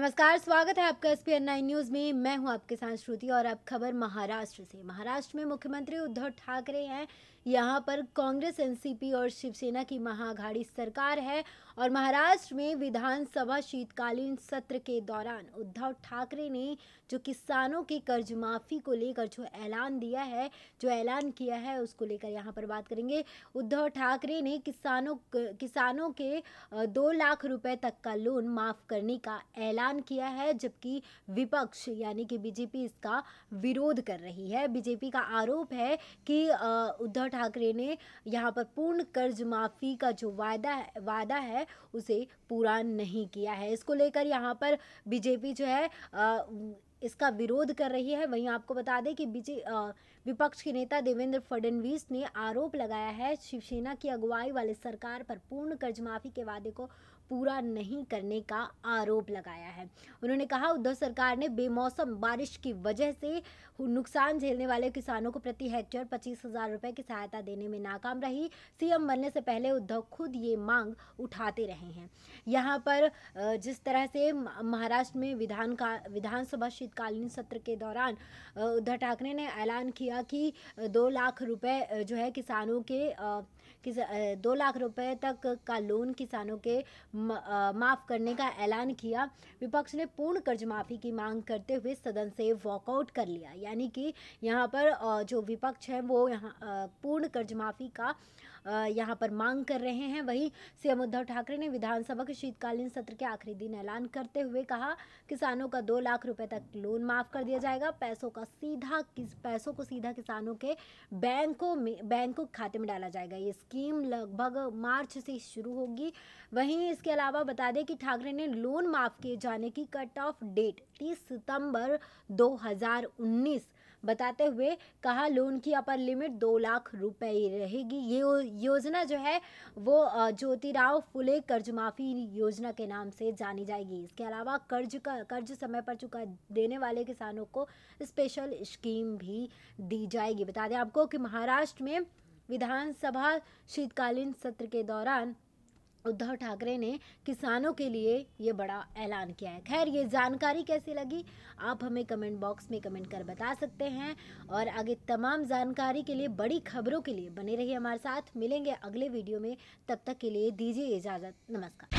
नमस्कार स्वागत है आपका एस पी नाइन न्यूज़ में मैं हूं आपके साथ श्रुति और अब खबर महाराष्ट्र से महाराष्ट्र में मुख्यमंत्री उद्धव ठाकरे हैं यहां पर कांग्रेस एनसीपी और शिवसेना की महाघाड़ी सरकार है और महाराष्ट्र में विधानसभा शीतकालीन सत्र के दौरान उद्धव ठाकरे ने जो किसानों की कर्ज माफ़ी को लेकर जो ऐलान दिया है जो ऐलान किया है उसको लेकर यहाँ पर बात करेंगे उद्धव ठाकरे ने किसानों किसानों के दो लाख रुपये तक का लोन माफ़ करने का ऐलान ऐलान किया है जबकि विपक्ष यानी कि बीजेपी इसका विरोध कर रही है बीजेपी का आरोप है कि उद्धव ठाकरे ने यहाँ पर पूर्ण कर्ज माफ़ी का जो वादा है वादा है उसे पूरा नहीं किया है इसको लेकर यहाँ पर बीजेपी जो है इसका विरोध कर रही है वहीं आपको बता दें कि विपक्ष के नेता देवेंद्र फडणवीस ने आरोप लगाया है शिवसेना की अगुवाई वाले सरकार पर पूर्ण कर्ज माफी के वादे को पूरा नहीं करने का आरोप लगाया है उन्होंने कहा उद्धव सरकार ने बेमौसम बारिश की वजह से नुकसान झेलने वाले किसानों को प्रति हेक्टेयर पच्चीस हजार रुपए की सहायता देने में नाकाम रही सीएम बनने से पहले उद्धव खुद ये मांग उठाते रहे हैं यहाँ पर जिस तरह से महाराष्ट्र में विधान का विधानसभा शीतकालीन सत्र के दौरान उद्धव ठाकरे ने ऐलान किया कि दो लाख रुपए जो है किसानों के किस दो लाख रुपए तक का लोन किसानों के माफ़ करने का ऐलान किया विपक्ष ने पूर्ण कर्ज माफ़ी की मांग करते हुए सदन से वॉकआउट कर लिया यानी कि यहाँ पर जो विपक्ष है वो यहाँ पूर्ण कर्ज माफ़ी का यहाँ पर मांग कर रहे हैं वहीं सीएम उद्धव ठाकरे ने विधानसभा के शीतकालीन सत्र के आखिरी दिन ऐलान करते हुए कहा किसानों का दो लाख रुपए तक लोन माफ कर दिया जाएगा पैसों का सीधा किस पैसों को सीधा किसानों के बैंकों में बैंकों खाते में डाला जाएगा ये स्कीम लगभग मार्च से शुरू होगी वहीं इसके अलावा बता दें कि ठाकरे ने लोन माफ किए जाने की कट ऑफ डेट तीस सितंबर दो बताते हुए कहा लोन की अपर लिमिट दो लाख रुपए रहेगी ये योजना जो है वो ज्योतिराव फुले कर्ज माफ़ी योजना के नाम से जानी जाएगी इसके अलावा कर्ज का कर्ज समय पर चुका देने वाले किसानों को स्पेशल स्कीम भी दी जाएगी बता दें आपको कि महाराष्ट्र में विधानसभा शीतकालीन सत्र के दौरान उद्धव ठाकरे ने किसानों के लिए ये बड़ा ऐलान किया है खैर ये जानकारी कैसी लगी आप हमें कमेंट बॉक्स में कमेंट कर बता सकते हैं और आगे तमाम जानकारी के लिए बड़ी खबरों के लिए बने रहिए हमारे साथ मिलेंगे अगले वीडियो में तब तक के लिए दीजिए इजाज़त नमस्कार